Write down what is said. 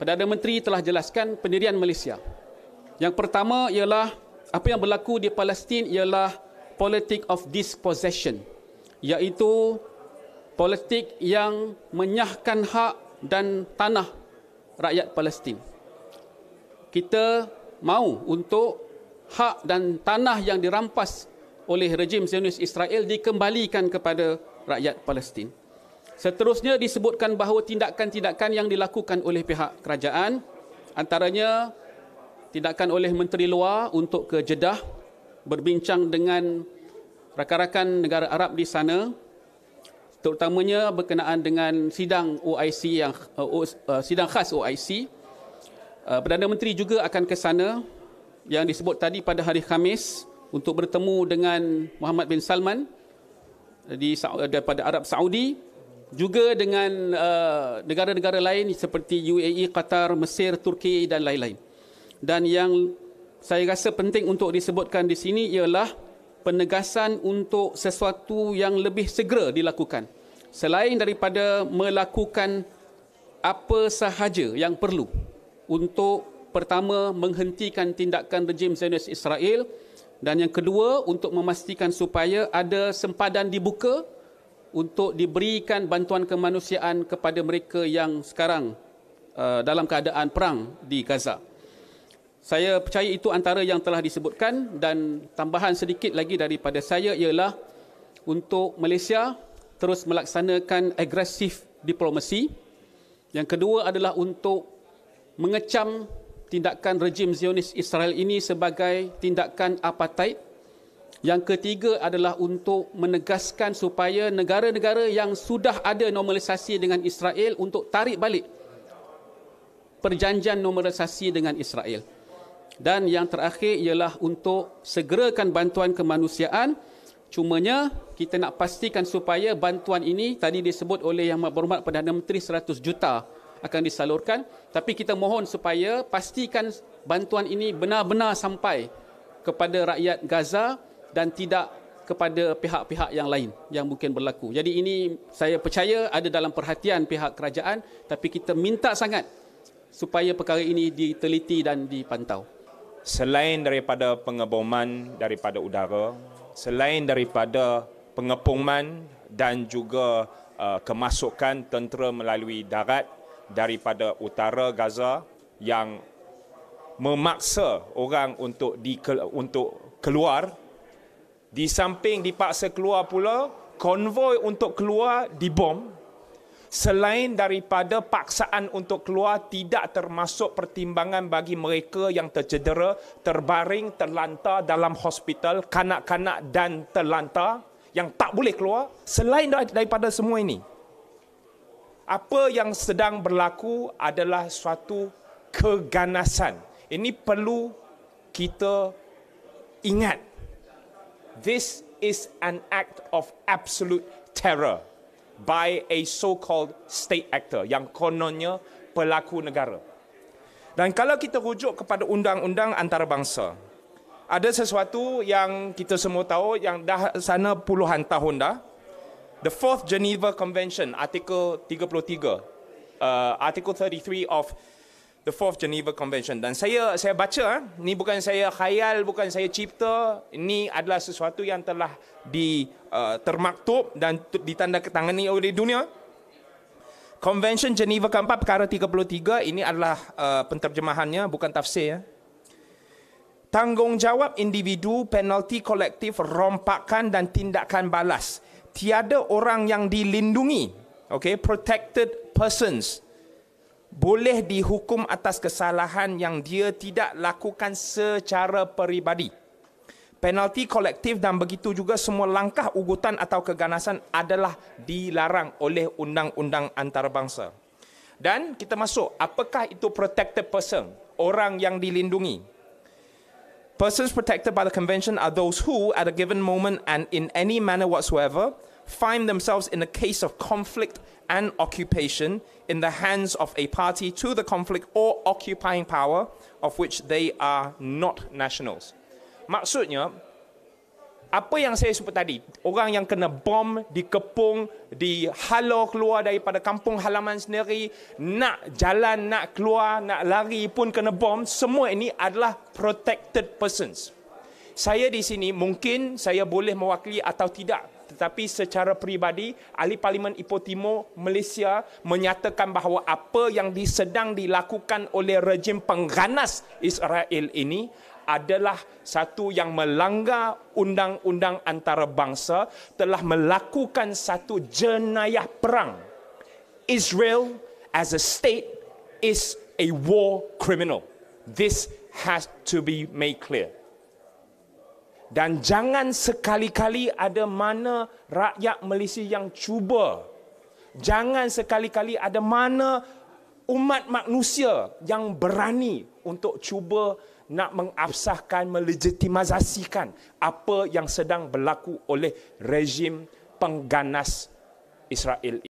Perdana Menteri telah jelaskan pendirian Malaysia. Yang pertama ialah apa yang berlaku di Palestin ialah politik of dispossession iaitu politik yang menyahkan hak dan tanah rakyat Palestin. Kita mahu untuk hak dan tanah yang dirampas oleh rejim Zionis Israel dikembalikan kepada rakyat Palestin. Seterusnya disebutkan bahawa tindakan-tindakan yang dilakukan oleh pihak kerajaan antaranya tindakan oleh Menteri Luar untuk ke Jeddah berbincang dengan rakan-rakan negara Arab di sana terutamanya berkenaan dengan sidang OIC yang uh, uh, sidang khas OIC uh, eh, Perdana Menteri juga akan ke sana yang disebut tadi pada hari Khamis untuk bertemu dengan Muhammad bin Salman di daripada Arab Saudi juga dengan uh, negara-negara uh, lain seperti UAE, Qatar, Mesir, Turki dan lain-lain. Dan yang saya rasa penting untuk disebutkan di sini ialah penegasan untuk sesuatu yang lebih segera dilakukan. Selain daripada melakukan apa sahaja yang perlu untuk pertama menghentikan tindakan rejim Zionis Israel dan yang kedua untuk memastikan supaya ada sempadan dibuka untuk diberikan bantuan kemanusiaan kepada mereka yang sekarang uh, dalam keadaan perang di Gaza. Saya percaya itu antara yang telah disebutkan dan tambahan sedikit lagi daripada saya ialah untuk Malaysia terus melaksanakan agresif diplomasi. Yang kedua adalah untuk mengecam tindakan rejim Zionis Israel ini sebagai tindakan apartheid yang ketiga adalah untuk menegaskan supaya negara-negara yang sudah ada normalisasi dengan Israel untuk tarik balik perjanjian normalisasi dengan Israel. Dan yang terakhir ialah untuk segerakan bantuan kemanusiaan. Cumanya kita nak pastikan supaya bantuan ini tadi disebut oleh Yang Berhormat Perdana Menteri 100 juta akan disalurkan. Tapi kita mohon supaya pastikan bantuan ini benar-benar sampai kepada rakyat Gaza. Gaza dan tidak kepada pihak-pihak yang lain yang mungkin berlaku. Jadi ini saya percaya ada dalam perhatian pihak kerajaan tapi kita minta sangat supaya perkara ini diteliti dan dipantau. Selain daripada pengeboman daripada udara, selain daripada pengepungan dan juga uh, kemasukan tentera melalui darat daripada utara Gaza yang memaksa orang untuk di untuk keluar di samping dipaksa keluar pula, konvoi untuk keluar dibom. Selain daripada paksaan untuk keluar tidak termasuk pertimbangan bagi mereka yang tercedera, terbaring, terlantar dalam hospital, kanak-kanak dan terlantar yang tak boleh keluar. Selain daripada semua ini, apa yang sedang berlaku adalah suatu keganasan. Ini perlu kita ingat this is an act of absolute terror by a so-called state actor yang kononnya pelaku negara. Dan kalau kita rujuk kepada undang-undang antarabangsa, ada sesuatu yang kita semua tahu yang dah sana puluhan tahun dah. The Fourth Geneva Convention, Article 33, uh, Article 33 of the fourth Geneva Convention dan saya saya baca eh, ni bukan saya khayal bukan saya cipta ini adalah sesuatu yang telah di uh, termaktub dan ditanda ditandatangani oleh dunia Convention Geneva keempat perkara 33 ini adalah uh, penterjemahannya bukan tafsir ya. Tanggungjawab individu, penalti kolektif, rompakan dan tindakan balas. Tiada orang yang dilindungi. Okay, protected persons boleh dihukum atas kesalahan yang dia tidak lakukan secara peribadi. Penalti kolektif dan begitu juga semua langkah ugutan atau keganasan adalah dilarang oleh undang-undang antarabangsa. Dan kita masuk, apakah itu protected person, orang yang dilindungi? Persons protected by the convention are those who, at a given moment and in any manner whatsoever, find themselves in a case of conflict and occupation in the hands of a party to the conflict or occupying power of which they are not nationals. Maksudnya, apa yang saya sebut tadi, orang yang kena bom, dikepung, dihalau keluar daripada kampung halaman sendiri, nak jalan, nak keluar, nak lari pun kena bom, semua ini adalah protected persons. Saya di sini mungkin saya boleh mewakili atau tidak tetapi secara peribadi ahli parlimen Ipoh Timur Malaysia menyatakan bahawa apa yang sedang dilakukan oleh rejim pengganas Israel ini adalah satu yang melanggar undang-undang antarabangsa telah melakukan satu jenayah perang Israel as a state is a war criminal this has to be made clear dan jangan sekali-kali ada mana rakyat Malaysia yang cuba jangan sekali-kali ada mana umat manusia yang berani untuk cuba nak mengabsahkan melegitimasikan apa yang sedang berlaku oleh rezim pengganas Israel ini.